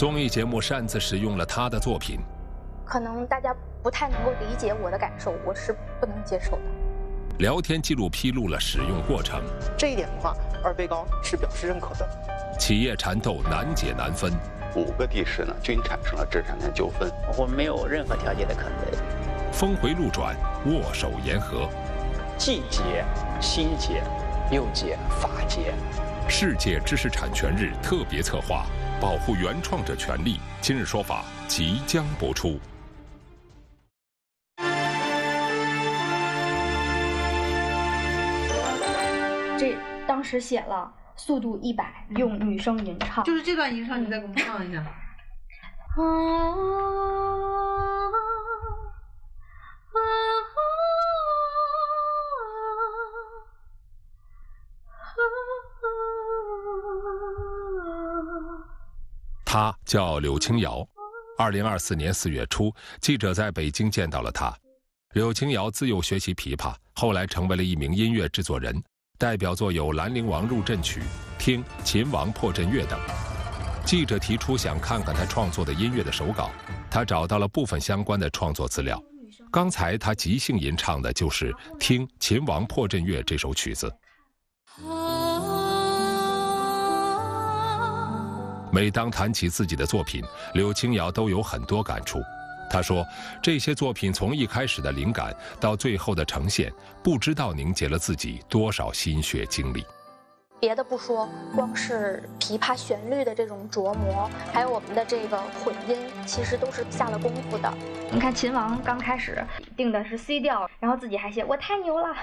综艺节目擅自使用了他的作品，可能大家不太能够理解我的感受，我是不能接受的。聊天记录披露了使用过程，这一点的话，二被告是表示认可的。企业缠斗难解难分，五个地市呢均产生了知识产权纠纷，我们没有任何调解的可能。峰回路转，握手言和，季结心结又结、法结。世界知识产权日特别策划。保护原创者权利。今日说法即将播出。这当时写了速度一百，用女声吟唱，就是这段吟唱，你再给我们唱一下。啊。他叫柳青瑶，二零二四年四月初，记者在北京见到了他。柳青瑶自幼学习琵琶，后来成为了一名音乐制作人，代表作有《兰陵王入阵曲》《听秦王破阵乐》等。记者提出想看看他创作的音乐的手稿，他找到了部分相关的创作资料。刚才他即兴吟唱的就是《听秦王破阵乐》这首曲子。每当谈起自己的作品，柳青瑶都有很多感触。他说：“这些作品从一开始的灵感到最后的呈现，不知道凝结了自己多少心血精力。”别的不说，光是琵琶旋律的这种琢磨，还有我们的这个混音，其实都是下了功夫的。你看《秦王》刚开始定的是 C 调，然后自己还写“我太牛了”，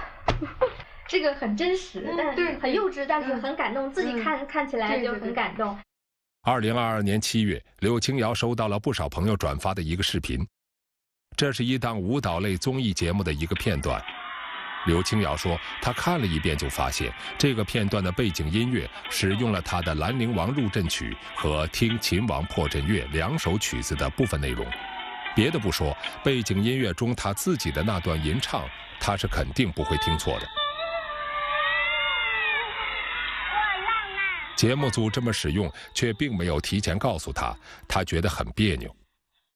这个很真实，但很幼稚，但是很感动。自己看看起来就很感动。二零二二年七月，柳青瑶收到了不少朋友转发的一个视频，这是一档舞蹈类综艺节目的一个片段。柳青瑶说，她看了一遍就发现，这个片段的背景音乐使用了她的《兰陵王入阵曲》和《听秦王破阵乐》两首曲子的部分内容。别的不说，背景音乐中她自己的那段吟唱，她是肯定不会听错的。节目组这么使用，却并没有提前告诉他，他觉得很别扭。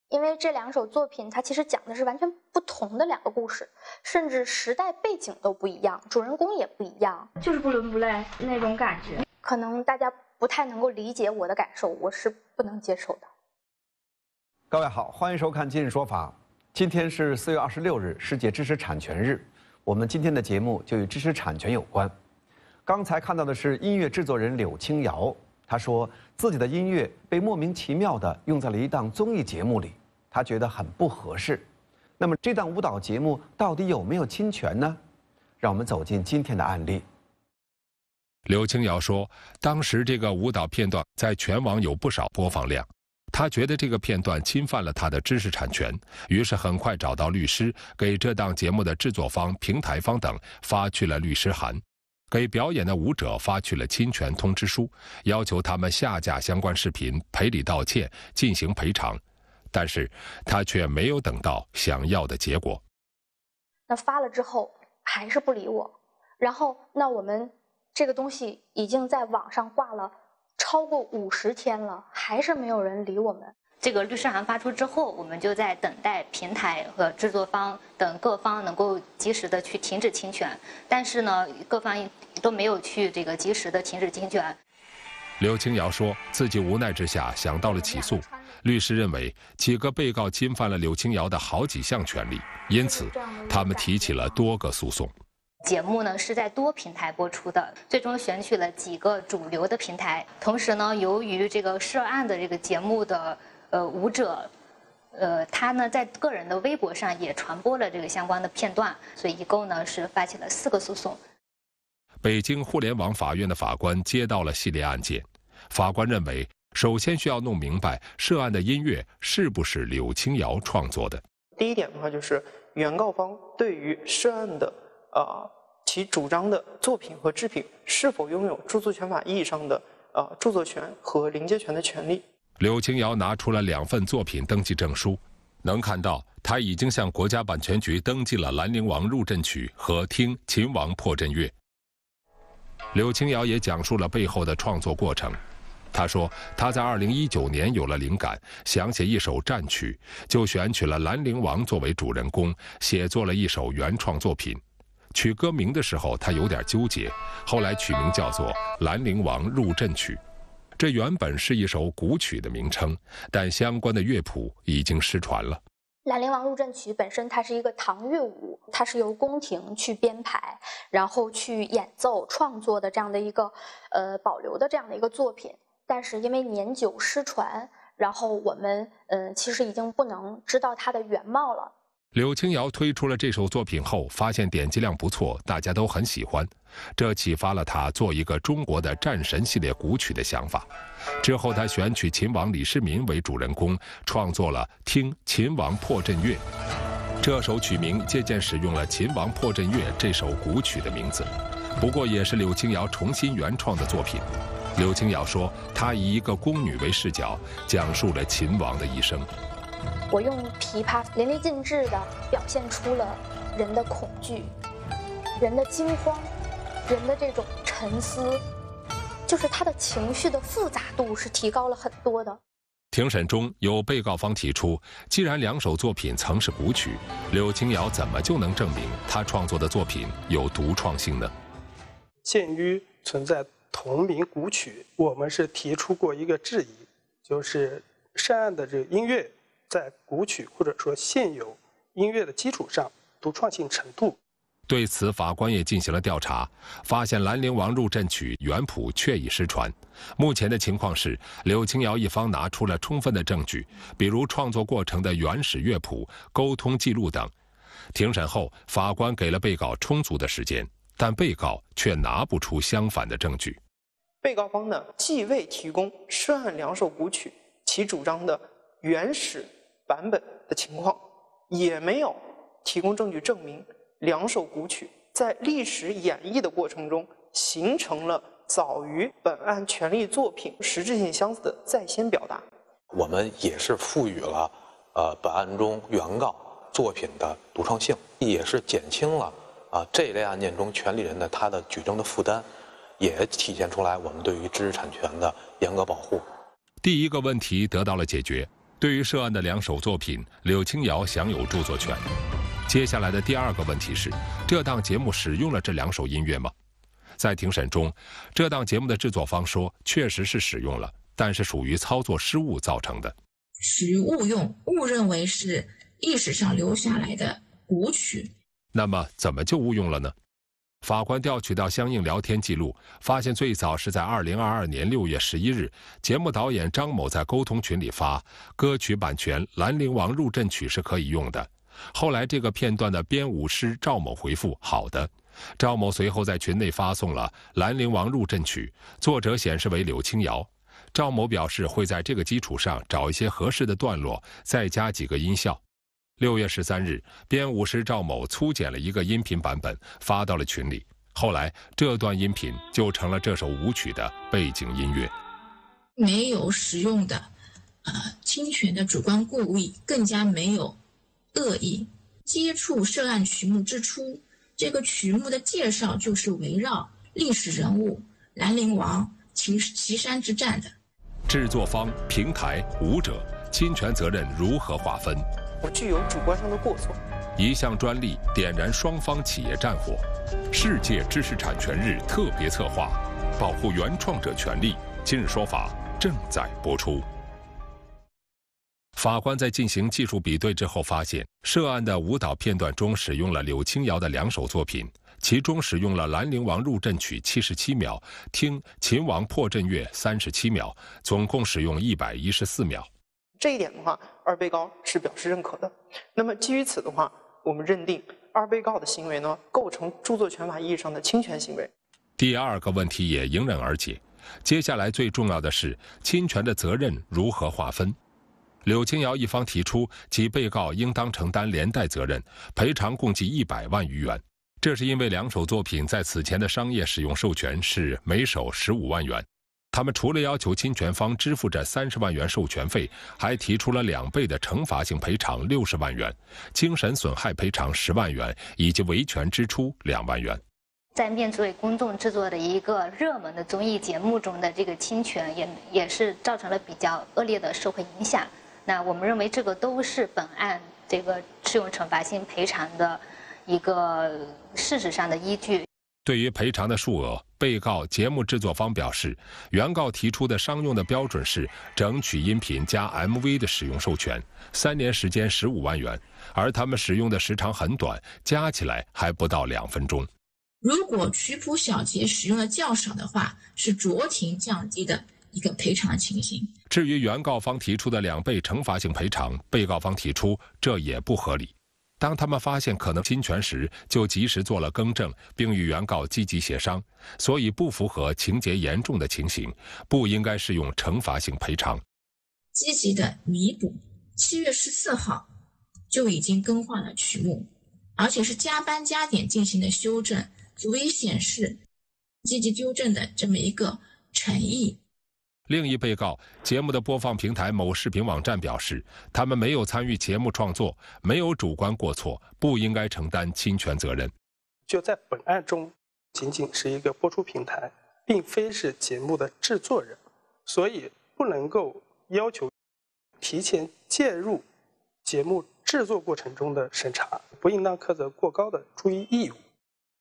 因为这两首作品，它其实讲的是完全不同的两个故事，甚至时代背景都不一样，主人公也不一样，就是不伦不类那种感觉。可能大家不太能够理解我的感受，我是不能接受的。各位好，欢迎收看《今日说法》。今天是四月二十六日，世界知识产权日。我们今天的节目就与知识产权有关。刚才看到的是音乐制作人柳青瑶，他说自己的音乐被莫名其妙的用在了一档综艺节目里，他觉得很不合适。那么这档舞蹈节目到底有没有侵权呢？让我们走进今天的案例。柳青瑶说，当时这个舞蹈片段在全网有不少播放量，他觉得这个片段侵犯了他的知识产权，于是很快找到律师，给这档节目的制作方、平台方等发去了律师函。给表演的舞者发去了侵权通知书，要求他们下架相关视频、赔礼道歉、进行赔偿，但是他却没有等到想要的结果。那发了之后还是不理我，然后那我们这个东西已经在网上挂了超过五十天了，还是没有人理我们。这个律师函发出之后，我们就在等待平台和制作方等各方能够及时的去停止侵权。但是呢，各方都没有去这个及时的停止侵权。柳青瑶说自己无奈之下想到了起诉，律师认为几个被告侵犯了柳青瑶的好几项权利，因此他们提起了多个诉讼。节目呢是在多平台播出的，最终选取了几个主流的平台。同时呢，由于这个涉案的这个节目的。呃，舞者，呃，他呢在个人的微博上也传播了这个相关的片段，所以一共呢是发起了四个诉讼。北京互联网法院的法官接到了系列案件，法官认为，首先需要弄明白涉案的音乐是不是柳青瑶创作的。第一点的话就是，原告方对于涉案的啊其主张的作品和制品是否拥有著作权法意义上的啊著作权和临接权的权利。柳青瑶拿出了两份作品登记证书，能看到他已经向国家版权局登记了《兰陵王入阵曲》和《听秦王破阵乐》。柳青瑶也讲述了背后的创作过程，他说他在2019年有了灵感，想写一首战曲，就选取了兰陵王作为主人公，写作了一首原创作品。取歌名的时候他有点纠结，后来取名叫做《兰陵王入阵曲》。这原本是一首古曲的名称，但相关的乐谱已经失传了。《兰陵王入阵曲》本身它是一个唐乐舞，它是由宫廷去编排，然后去演奏创作的这样的一个呃保留的这样的一个作品。但是因为年久失传，然后我们嗯其实已经不能知道它的原貌了。柳青瑶推出了这首作品后，发现点击量不错，大家都很喜欢，这启发了他做一个中国的战神系列古曲的想法。之后，他选取秦王李世民为主人公，创作了《听秦王破阵乐》。这首曲名借鉴使用了《秦王破阵乐》这首古曲的名字，不过也是柳青瑶重新原创的作品。柳青瑶说，他以一个宫女为视角，讲述了秦王的一生。我用琵琶淋漓尽致地表现出了人的恐惧、人的惊慌、人的这种沉思，就是他的情绪的复杂度是提高了很多的。庭审中有被告方提出，既然两首作品曾是古曲，柳青瑶怎么就能证明他创作的作品有独创性呢？鉴于存在同名古曲，我们是提出过一个质疑，就是涉案的这个音乐。在古曲或者说现有音乐的基础上，独创性程度。对此，法官也进行了调查，发现《兰陵王入阵曲》原谱确已失传。目前的情况是，柳青瑶一方拿出了充分的证据，比如创作过程的原始乐谱、沟通记录等。庭审后，法官给了被告充足的时间，但被告却拿不出相反的证据。被告方呢，既未提供涉案两首古曲，其主张的原始。版本的情况也没有提供证据证明两首古曲在历史演绎的过程中形成了早于本案权利作品实质性相似的在先表达。我们也是赋予了呃本案中原告作品的独创性，也是减轻了啊这类案件中权利人的他的举证的负担，也体现出来我们对于知识产权的严格保护。第一个问题得到了解决。对于涉案的两首作品，柳青瑶享有著作权。接下来的第二个问题是：这档节目使用了这两首音乐吗？在庭审中，这档节目的制作方说，确实是使用了，但是属于操作失误造成的，属于误用，误认为是历史上留下来的古曲。那么，怎么就误用了呢？法官调取到相应聊天记录，发现最早是在二零二二年六月十一日，节目导演张某在沟通群里发歌曲版权《兰陵王入阵曲》是可以用的。后来，这个片段的编舞师赵某回复“好的”。赵某随后在群内发送了《兰陵王入阵曲》，作者显示为柳青瑶。赵某表示会在这个基础上找一些合适的段落，再加几个音效。六月十三日，编舞师赵某粗剪了一个音频版本，发到了群里。后来，这段音频就成了这首舞曲的背景音乐。没有使用的，呃，侵权的主观故意更加没有恶意。接触涉案曲目之初，这个曲目的介绍就是围绕历史人物兰陵王、岐岐山之战的。制作方、平台、舞者，侵权责任如何划分？不具有主观上的过错。一项专利点燃双方企业战火。世界知识产权日特别策划，保护原创者权利。今日说法正在播出。法官在进行技术比对之后，发现涉案的舞蹈片段中使用了柳青瑶的两首作品，其中使用了《兰陵王入阵曲》77秒，听《秦王破阵乐》37秒，总共使用114秒。这一点的话。二被告是表示认可的，那么基于此的话，我们认定二被告的行为呢构成著作权法意义上的侵权行为。第二个问题也迎刃而解，接下来最重要的是侵权的责任如何划分？柳青瑶一方提出，其被告应当承担连带责任，赔偿共计一百万余元，这是因为两首作品在此前的商业使用授权是每首十五万元。他们除了要求侵权方支付这三十万元授权费，还提出了两倍的惩罚性赔偿六十万元，精神损害赔偿十万元，以及维权支出两万元。在面对公众制作的一个热门的综艺节目中的这个侵权，也也是造成了比较恶劣的社会影响。那我们认为这个都是本案这个适用惩罚性赔偿的一个事实上的依据。对于赔偿的数额，被告节目制作方表示，原告提出的商用的标准是整曲音频加 MV 的使用授权，三年时间十五万元，而他们使用的时长很短，加起来还不到两分钟。如果曲谱小节使用的较少的话，是酌情降低的一个赔偿情形。至于原告方提出的两倍惩罚性赔偿，被告方提出这也不合理。当他们发现可能侵权时，就及时做了更正，并与原告积极协商，所以不符合情节严重的情形，不应该适用惩罚性赔偿。积极的弥补，七月十四号就已经更换了曲目，而且是加班加点进行的修正，足以显示积极纠正的这么一个诚意。另一被告节目的播放平台某视频网站表示，他们没有参与节目创作，没有主观过错，不应该承担侵权责任。就在本案中，仅仅是一个播出平台，并非是节目的制作人，所以不能够要求提前介入节目制作过程中的审查，不应当苛责过高的注意义务。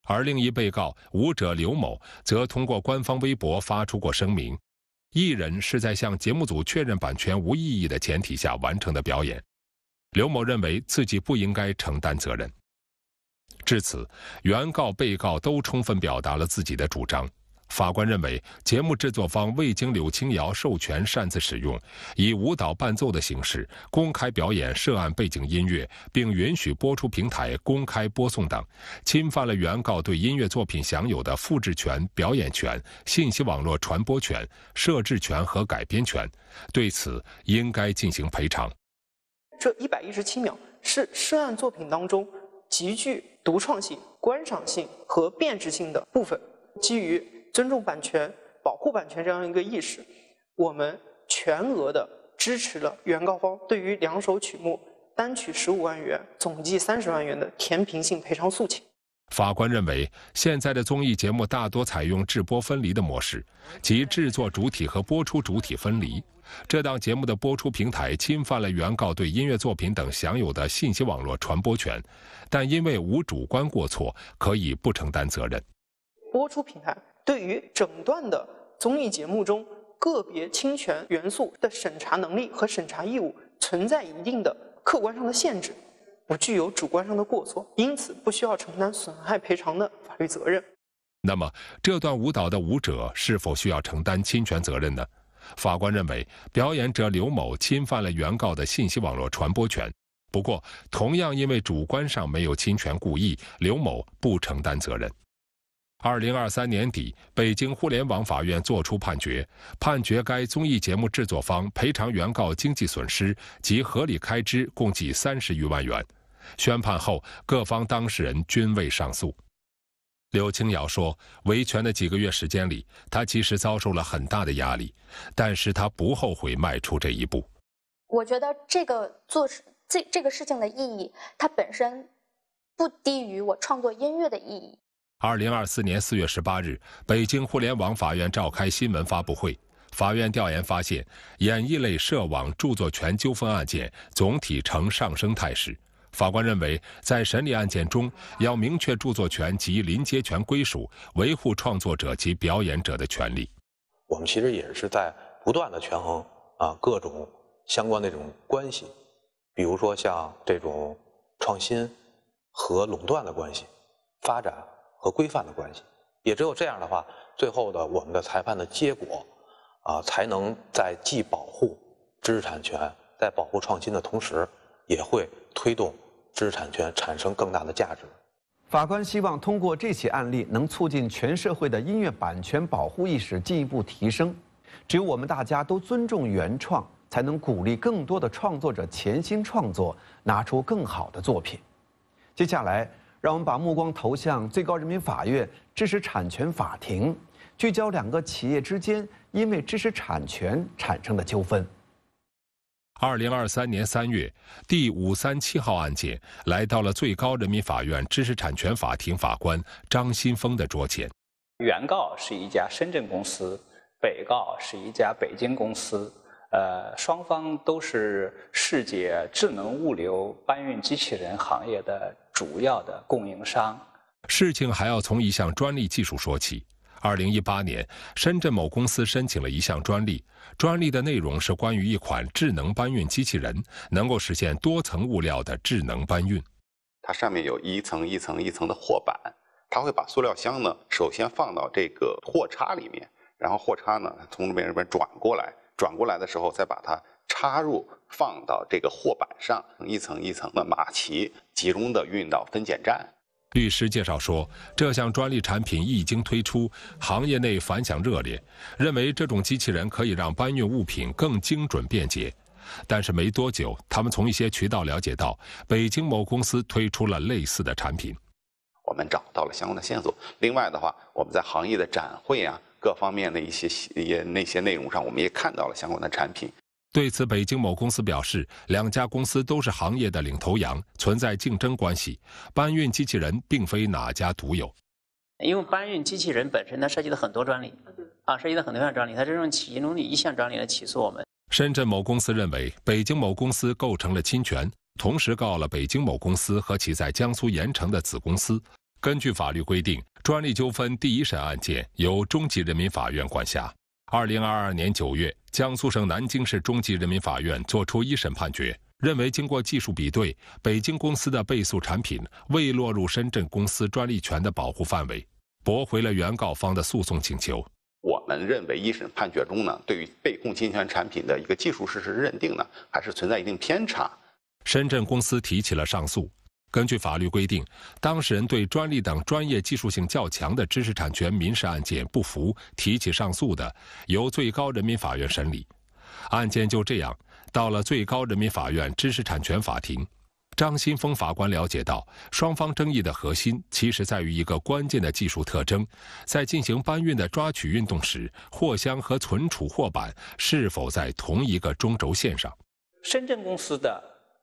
而另一被告舞者刘某则通过官方微博发出过声明。艺人是在向节目组确认版权无异议的前提下完成的表演，刘某认为自己不应该承担责任。至此，原告、被告都充分表达了自己的主张。法官认为，节目制作方未经柳青瑶授权擅自使用，以舞蹈伴奏的形式公开表演涉案背景音乐，并允许播出平台公开播送等，侵犯了原告对音乐作品享有的复制权、表演权、信息网络传播权、设置权和改编权，对此应该进行赔偿。这一百一十七秒是涉案作品当中极具独创性、观赏性和辨识性的部分，基于。尊重版权、保护版权这样一个意识，我们全额的支持了原告方对于两首曲目单曲十五万元、总计三十万元的填平性赔偿诉请。法官认为，现在的综艺节目大多采用制播分离的模式，即制作主体和播出主体分离。这档节目的播出平台侵犯了原告对音乐作品等享有的信息网络传播权，但因为无主观过错，可以不承担责任。播出平台。对于整段的综艺节目中个别侵权元素的审查能力和审查义务存在一定的客观上的限制，不具有主观上的过错，因此不需要承担损害赔偿的法律责任。那么，这段舞蹈的舞者是否需要承担侵权责任呢？法官认为，表演者刘某侵犯了原告的信息网络传播权。不过，同样因为主观上没有侵权故意，刘某不承担责任。二零二三年底，北京互联网法院作出判决，判决该综艺节目制作方赔偿原告经济损失及合理开支共计三十余万元。宣判后，各方当事人均未上诉。柳青瑶说：“维权的几个月时间里，她其实遭受了很大的压力，但是她不后悔迈出这一步。我觉得这个做这这个事情的意义，它本身不低于我创作音乐的意义。”二零二四年四月十八日，北京互联网法院召开新闻发布会。法院调研发现，演艺类涉网著作权纠纷案件总体呈上升态势。法官认为，在审理案件中，要明确著作权及临接权归属，维护创作者及表演者的权利。我们其实也是在不断的权衡啊各种相关的这种关系，比如说像这种创新和垄断的关系，发展。和规范的关系，也只有这样的话，最后的我们的裁判的结果，啊，才能在既保护知识产权，在保护创新的同时，也会推动知识产权产生更大的价值。法官希望通过这起案例，能促进全社会的音乐版权保护意识进一步提升。只有我们大家都尊重原创，才能鼓励更多的创作者潜心创作，拿出更好的作品。接下来。让我们把目光投向最高人民法院知识产权法庭，聚焦两个企业之间因为知识产权产生的纠纷。二零二三年三月，第五三七号案件来到了最高人民法院知识产权法庭法官张新峰的桌前。原告是一家深圳公司，被告是一家北京公司，呃，双方都是世界智能物流搬运机器人行业的。主要的供应商。事情还要从一项专利技术说起。二零一八年，深圳某公司申请了一项专利，专利的内容是关于一款智能搬运机器人，能够实现多层物料的智能搬运。它上面有一层一层一层的货板，它会把塑料箱呢首先放到这个货叉里面，然后货叉呢从这边这边转过来，转过来的时候再把它。插入放到这个货板上，一层一层的码齐，集中地运到分拣站。律师介绍说，这项专利产品一经推出，行业内反响热烈，认为这种机器人可以让搬运物品更精准便捷。但是没多久，他们从一些渠道了解到，北京某公司推出了类似的产品。我们找到了相关的线索。另外的话，我们在行业的展会啊，各方面的一些也那些内容上，我们也看到了相关的产品。对此，北京某公司表示，两家公司都是行业的领头羊，存在竞争关系。搬运机器人并非哪家独有，因为搬运机器人本身它涉及了很多专利啊，涉及了很多项专利，它这种业中的一项专利来起诉我们。深圳某公司认为北京某公司构成了侵权，同时告了北京某公司和其在江苏盐城的子公司。根据法律规定，专利纠纷第一审案件由中级人民法院管辖。二零二二年九月，江苏省南京市中级人民法院作出一审判决，认为经过技术比对，北京公司的被诉产品未落入深圳公司专利权的保护范围，驳回了原告方的诉讼请求。我们认为一审判决中呢，对于被控侵权产品的一个技术事实认定呢，还是存在一定偏差。深圳公司提起了上诉。根据法律规定，当事人对专利等专业技术性较强的知识产权民事案件不服提起上诉的，由最高人民法院审理。案件就这样到了最高人民法院知识产权法庭。张新峰法官了解到，双方争议的核心其实在于一个关键的技术特征：在进行搬运的抓取运动时，货箱和存储货板是否在同一个中轴线上。深圳公司的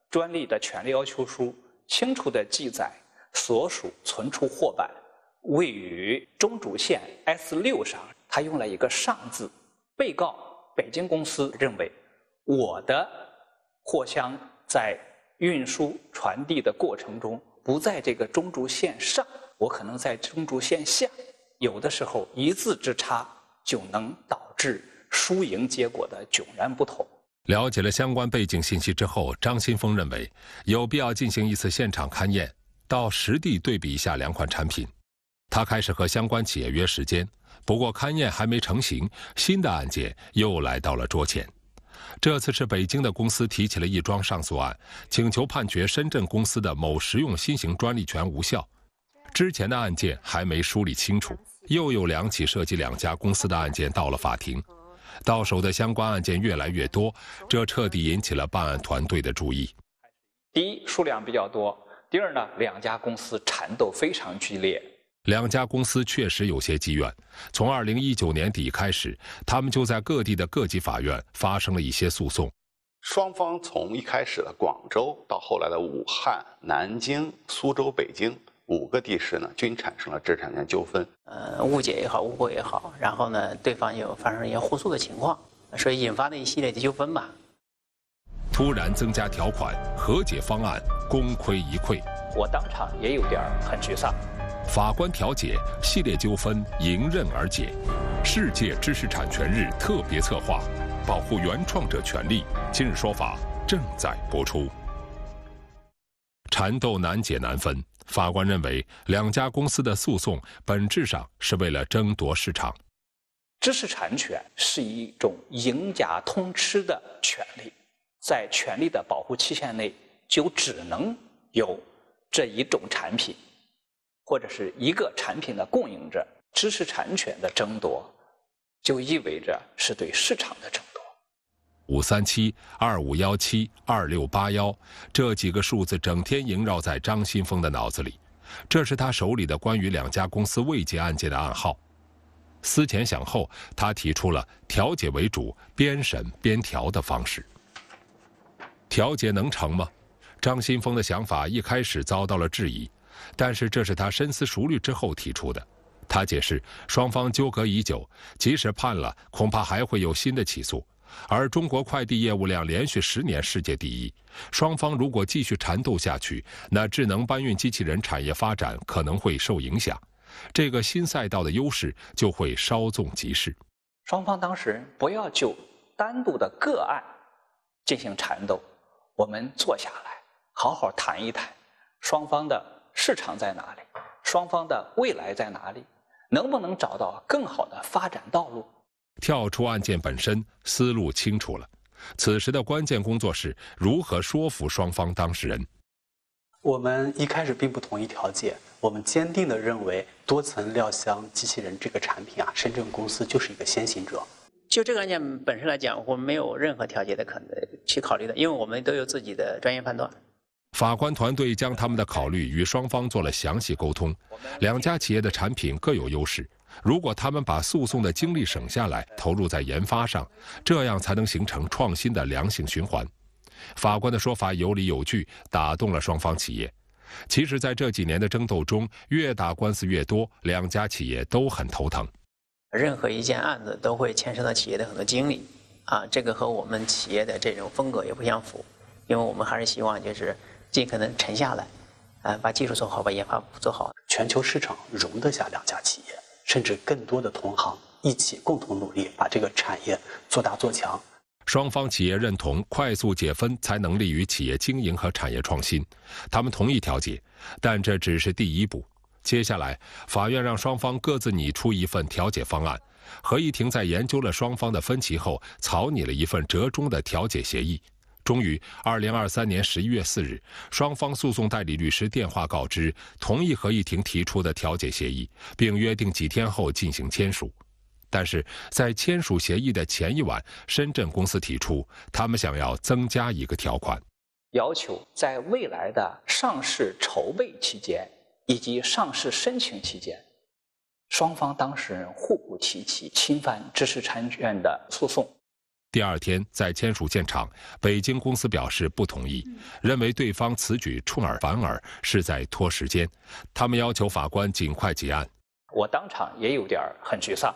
专利的权利要求书。清楚地记载所属存储货板位于中轴线 S 六上，它用了一个“上”字。被告北京公司认为，我的货箱在运输传递的过程中不在这个中轴线上，我可能在中轴线下。有的时候，一字之差就能导致输赢结果的迥然不同。了解了相关背景信息之后，张新峰认为有必要进行一次现场勘验，到实地对比一下两款产品。他开始和相关企业约时间，不过勘验还没成型，新的案件又来到了桌前。这次是北京的公司提起了一桩上诉案，请求判决深圳公司的某实用新型专利权无效。之前的案件还没梳理清楚，又有两起涉及两家公司的案件到了法庭。到手的相关案件越来越多，这彻底引起了办案团队的注意。第一，数量比较多；第二呢，两家公司缠斗非常剧烈。两家公司确实有些积怨，从二零一九年底开始，他们就在各地的各级法院发生了一些诉讼。双方从一开始的广州，到后来的武汉、南京、苏州、北京。五个地市呢，均产生了知识产权纠纷。呃，误解也好，误会也好，然后呢，对方又发生一些互诉的情况，所以引发了一系列的纠纷吧。突然增加条款，和解方案功亏一篑。我当场也有点很沮丧。法官调解系列纠纷迎刃而解。世界知识产权日特别策划，保护原创者权利。今日说法正在播出。缠斗难解难分。法官认为，两家公司的诉讼本质上是为了争夺市场。知识产权是一种赢家通吃的权利，在权利的保护期限内，就只能有这一种产品，或者是一个产品的供应者。知识产权的争夺，就意味着是对市场的争。夺。五三七二五幺七二六八幺，这几个数字整天萦绕在张新峰的脑子里。这是他手里的关于两家公司未结案件的暗号。思前想后，他提出了调解为主、边审边调的方式。调解能成吗？张新峰的想法一开始遭到了质疑，但是这是他深思熟虑之后提出的。他解释，双方纠葛已久，即使判了，恐怕还会有新的起诉。而中国快递业务量连续十年世界第一，双方如果继续缠斗下去，那智能搬运机器人产业发展可能会受影响，这个新赛道的优势就会稍纵即逝。双方当事人不要就单独的个案进行缠斗，我们坐下来好好谈一谈，双方的市场在哪里，双方的未来在哪里，能不能找到更好的发展道路？跳出案件本身，思路清楚了。此时的关键工作是如何说服双方当事人。我们一开始并不同意调解，我们坚定地认为多层料箱机器人这个产品啊，深圳公司就是一个先行者。就这个案件本身来讲，我们没有任何调解的可能去考虑的，因为我们都有自己的专业判断。法官团队将他们的考虑与双方做了详细沟通，两家企业的产品各有优势。如果他们把诉讼的精力省下来，投入在研发上，这样才能形成创新的良性循环。法官的说法有理有据，打动了双方企业。其实，在这几年的争斗中，越打官司越多，两家企业都很头疼。任何一件案子都会牵涉到企业的很多精力，啊，这个和我们企业的这种风格也不相符，因为我们还是希望就是尽可能沉下来，啊，把技术做好，把研发做好。全球市场容得下两家企业。甚至更多的同行一起共同努力，把这个产业做大做强。双方企业认同快速解分才能利于企业经营和产业创新。他们同意调解，但这只是第一步。接下来，法院让双方各自拟出一份调解方案。合议庭在研究了双方的分歧后，草拟了一份折中的调解协议。终于，二零二三年十一月四日，双方诉讼代理律师电话告知，同意合议庭提出的调解协议，并约定几天后进行签署。但是在签署协议的前一晚，深圳公司提出，他们想要增加一个条款，要求在未来的上市筹备期间以及上市申请期间，双方当事人互不提起侵犯知识产权的诉讼。第二天在签署现场，北京公司表示不同意，认为对方此举出尔反尔，是在拖时间。他们要求法官尽快结案。我当场也有点很沮丧，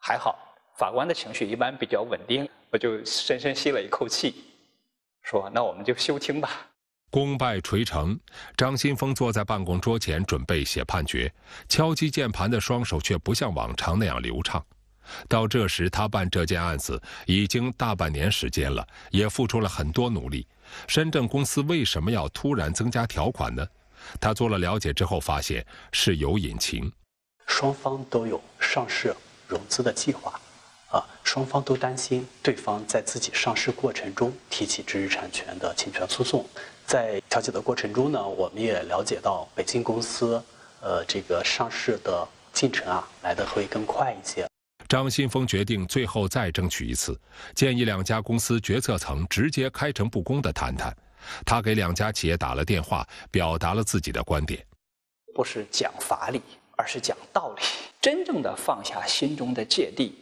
还好法官的情绪一般比较稳定，我就深深吸了一口气，说：“那我们就休庭吧。”功败垂成，张新峰坐在办公桌前准备写判决，敲击键盘的双手却不像往常那样流畅。到这时，他办这件案子已经大半年时间了，也付出了很多努力。深圳公司为什么要突然增加条款呢？他做了了解之后，发现是有隐情。双方都有上市融资的计划，啊，双方都担心对方在自己上市过程中提起知识产权的侵权诉讼。在调解的过程中呢，我们也了解到北京公司，呃，这个上市的进程啊，来的会更快一些。张新峰决定最后再争取一次，建议两家公司决策层直接开诚布公地谈谈。他给两家企业打了电话，表达了自己的观点：不是讲法理，而是讲道理，真正的放下心中的芥蒂，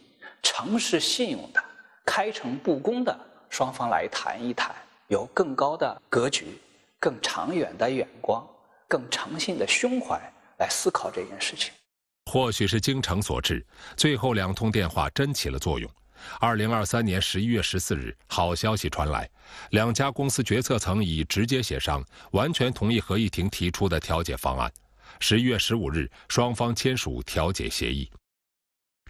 诚实信用的，开诚布公的，双方来谈一谈，有更高的格局、更长远的眼光、更诚信的胸怀来思考这件事情。或许是精诚所至，最后两通电话真起了作用。二零二三年十一月十四日，好消息传来，两家公司决策层已直接协商，完全同意合议庭提出的调解方案。十一月十五日，双方签署调解协议，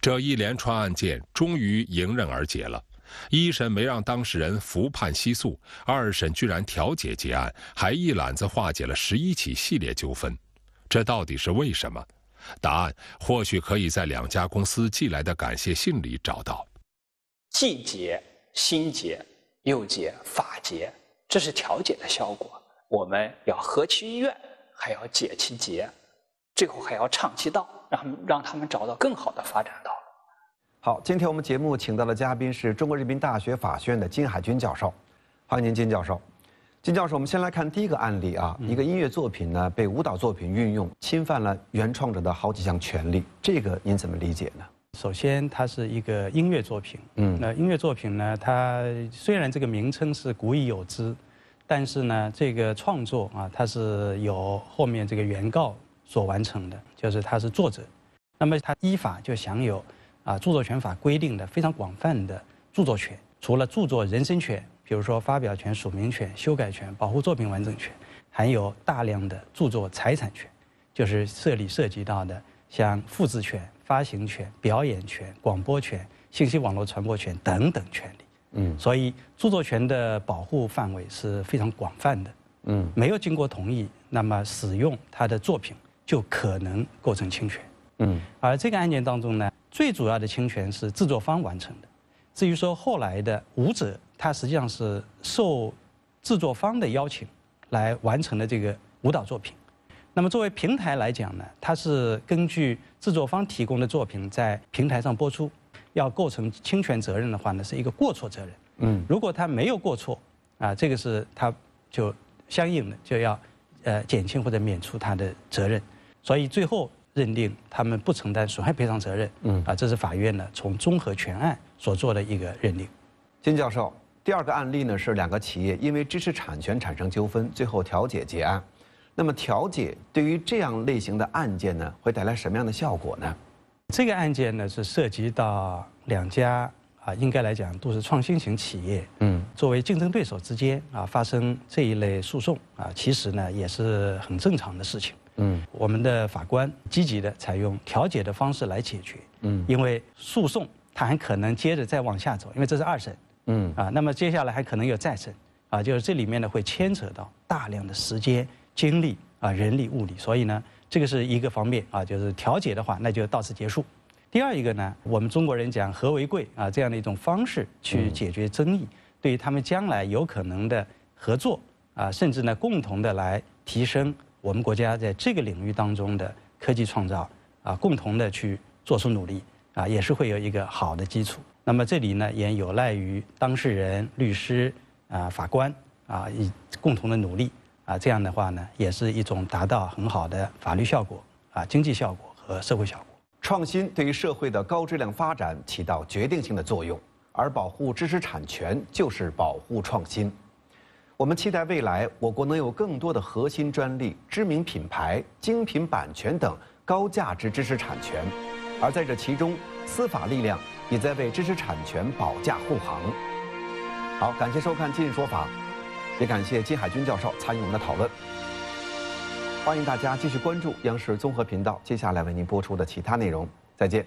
这一连串案件终于迎刃而解了。一审没让当事人服判息诉，二审居然调解结案，还一揽子化解了十一起系列纠纷，这到底是为什么？答案或许可以在两家公司寄来的感谢信里找到。既节、心结，又结法结，这是调解的效果。我们要和其愿，还要解其结，最后还要唱其道，让让他们找到更好的发展道。好，今天我们节目请到的嘉宾是中国人民大学法学院的金海军教授，欢迎您金教授。金教授，我们先来看第一个案例啊，一个音乐作品呢被舞蹈作品运用，侵犯了原创者的好几项权利，这个您怎么理解呢？首先，它是一个音乐作品，嗯，那音乐作品呢，它虽然这个名称是古已有之，但是呢，这个创作啊，它是由后面这个原告所完成的，就是他是作者，那么他依法就享有啊著作权法规定的非常广泛的著作权，除了著作人身权。比如说，发表权、署名权、修改权、保护作品完整权，还有大量的著作财产权，就是这里涉及到的，像复制权、发行权、表演权、广播权、信息网络传播权等等权利。嗯，所以著作权的保护范围是非常广泛的。嗯，没有经过同意，那么使用他的作品就可能构成侵权。嗯，而这个案件当中呢，最主要的侵权是制作方完成的。至于说后来的舞者。他实际上是受制作方的邀请来完成的这个舞蹈作品。那么作为平台来讲呢，它是根据制作方提供的作品在平台上播出。要构成侵权责任的话呢，是一个过错责任。嗯，如果他没有过错，啊，这个是他就相应的就要呃减轻或者免除他的责任。所以最后认定他们不承担损害赔偿责任。嗯，啊，这是法院呢从综合全案所做的一个认定。金教授。第二个案例呢，是两个企业因为知识产权产生纠纷，最后调解结案。那么，调解对于这样类型的案件呢，会带来什么样的效果呢？这个案件呢，是涉及到两家啊，应该来讲都是创新型企业。嗯。作为竞争对手之间啊，发生这一类诉讼啊，其实呢也是很正常的事情。嗯。我们的法官积极的采用调解的方式来解决。嗯。因为诉讼它很可能接着再往下走，因为这是二审。嗯啊，那么接下来还可能有再审啊，就是这里面呢会牵扯到大量的时间、精力啊、人力、物力，所以呢，这个是一个方面啊，就是调解的话，那就到此结束。第二一个呢，我们中国人讲和为贵啊，这样的一种方式去解决争议，对于他们将来有可能的合作啊，甚至呢共同的来提升我们国家在这个领域当中的科技创造啊，共同的去做出努力啊，也是会有一个好的基础。那么这里呢，也有赖于当事人、律师、啊法官、啊共同的努力啊，这样的话呢，也是一种达到很好的法律效果、啊经济效果和社会效果。创新对于社会的高质量发展起到决定性的作用，而保护知识产权就是保护创新。我们期待未来我国能有更多的核心专利、知名品牌、精品版权等高价值知识产权，而在这其中，司法力量。也在为知识产权保驾护航。好，感谢收看《今日说法》，也感谢金海军教授参与我们的讨论。欢迎大家继续关注央视综合频道接下来为您播出的其他内容。再见。